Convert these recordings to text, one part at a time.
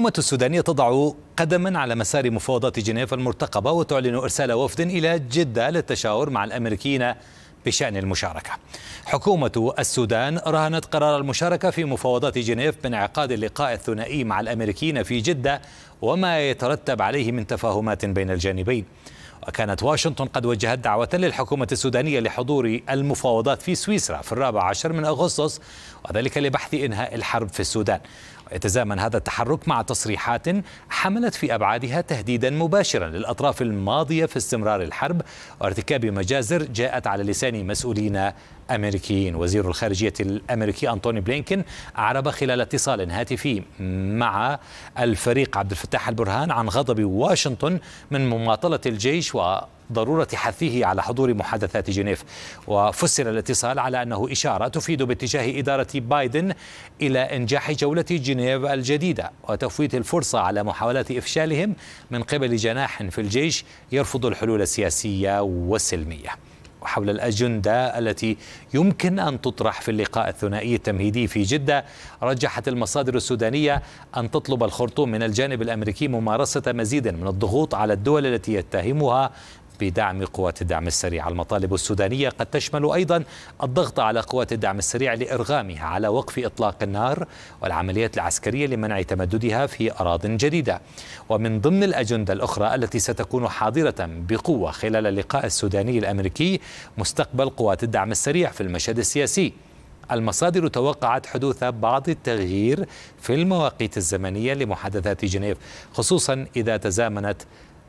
الحكومة السودانية تضع قدما على مسار مفاوضات جنيف المرتقبة وتعلن إرسال وفد إلى جدة للتشاور مع الأمريكيين بشأن المشاركة حكومة السودان رهنت قرار المشاركة في مفاوضات جنيف بانعقاد اللقاء الثنائي مع الأمريكيين في جدة وما يترتب عليه من تفاهمات بين الجانبين وكانت واشنطن قد وجهت دعوة للحكومة السودانية لحضور المفاوضات في سويسرا في الرابع عشر من أغسطس وذلك لبحث إنهاء الحرب في السودان يتزامن هذا التحرك مع تصريحات حملت في أبعادها تهديدا مباشرا للأطراف الماضية في استمرار الحرب وارتكاب مجازر جاءت على لسان مسؤولين أمريكيين وزير الخارجية الأمريكي أنتوني بلينكن أعرب خلال اتصال هاتفي مع الفريق عبد الفتاح افتح البرهان عن غضب واشنطن من مماطلة الجيش وضرورة حثه على حضور محادثات جنيف وفسر الاتصال على أنه إشارة تفيد باتجاه إدارة بايدن إلى إنجاح جولة جنيف الجديدة وتفويت الفرصة على محاولات إفشالهم من قبل جناح في الجيش يرفض الحلول السياسية والسلمية حول الأجندة التي يمكن أن تطرح في اللقاء الثنائي التمهيدي في جدة رجحت المصادر السودانية أن تطلب الخرطوم من الجانب الأمريكي ممارسة مزيد من الضغوط على الدول التي يتهمها بدعم قوات الدعم السريع المطالب السودانية قد تشمل أيضا الضغط على قوات الدعم السريع لإرغامها على وقف إطلاق النار والعمليات العسكرية لمنع تمددها في أراض جديدة ومن ضمن الأجندة الأخرى التي ستكون حاضرة بقوة خلال اللقاء السوداني الأمريكي مستقبل قوات الدعم السريع في المشهد السياسي المصادر توقعت حدوث بعض التغيير في المواقيت الزمنية لمحادثات جنيف خصوصا إذا تزامنت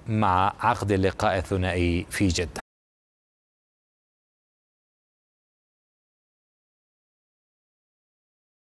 مع عقد اللقاء الثنائي في جدة